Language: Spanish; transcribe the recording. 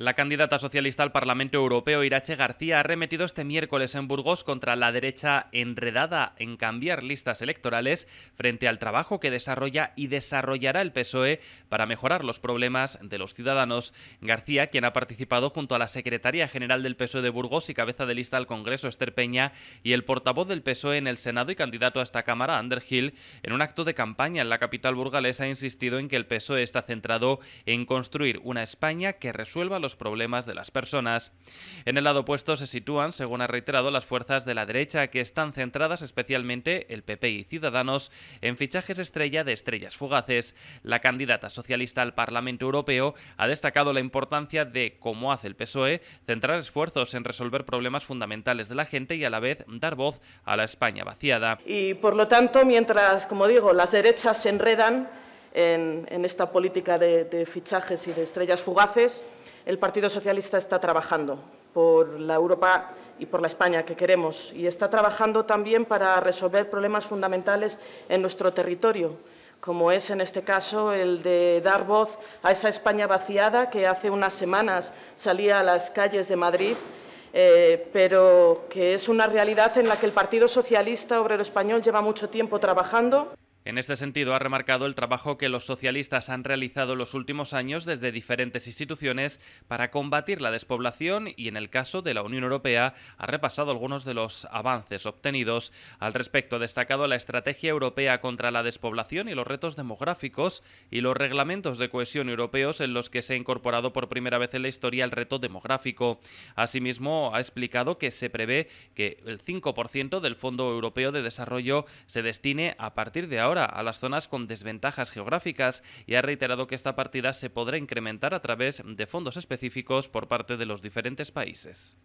La candidata socialista al Parlamento Europeo, Irache García, ha remetido este miércoles en Burgos contra la derecha enredada en cambiar listas electorales frente al trabajo que desarrolla y desarrollará el PSOE para mejorar los problemas de los ciudadanos. García, quien ha participado junto a la secretaria general del PSOE de Burgos y cabeza de lista al Congreso, Esther Peña, y el portavoz del PSOE en el Senado y candidato a esta Cámara, Ander Hill, en un acto de campaña en la capital burgalesa ha insistido en que el PSOE está centrado en construir una España que resuelva los problemas de las personas. En el lado opuesto se sitúan, según ha reiterado, las fuerzas de la derecha que están centradas especialmente el PP y Ciudadanos en fichajes estrella de estrellas fugaces. La candidata socialista al Parlamento Europeo ha destacado la importancia de, como hace el PSOE, centrar esfuerzos en resolver problemas fundamentales de la gente y a la vez dar voz a la España vaciada. Y por lo tanto, mientras, como digo, las derechas se enredan en, esta política de, de fichajes y de estrellas fugaces, el Partido Socialista está trabajando por la Europa y por la España que queremos y está trabajando también para resolver problemas fundamentales en nuestro territorio, como es en este caso el de dar voz a esa España vaciada que hace unas semanas salía a las calles de Madrid eh, pero que es una realidad en la que el Partido Socialista Obrero Español lleva mucho tiempo trabajando. En este sentido, ha remarcado el trabajo que los socialistas han realizado los últimos años desde diferentes instituciones para combatir la despoblación y, en el caso de la Unión Europea, ha repasado algunos de los avances obtenidos. Al respecto, ha destacado la Estrategia Europea contra la Despoblación y los retos demográficos y los reglamentos de cohesión europeos en los que se ha incorporado por primera vez en la historia el reto demográfico. Asimismo, ha explicado que se prevé que el 5% del Fondo Europeo de Desarrollo se destine a partir de ahora a las zonas con desventajas geográficas y ha reiterado que esta partida se podrá incrementar a través de fondos específicos por parte de los diferentes países.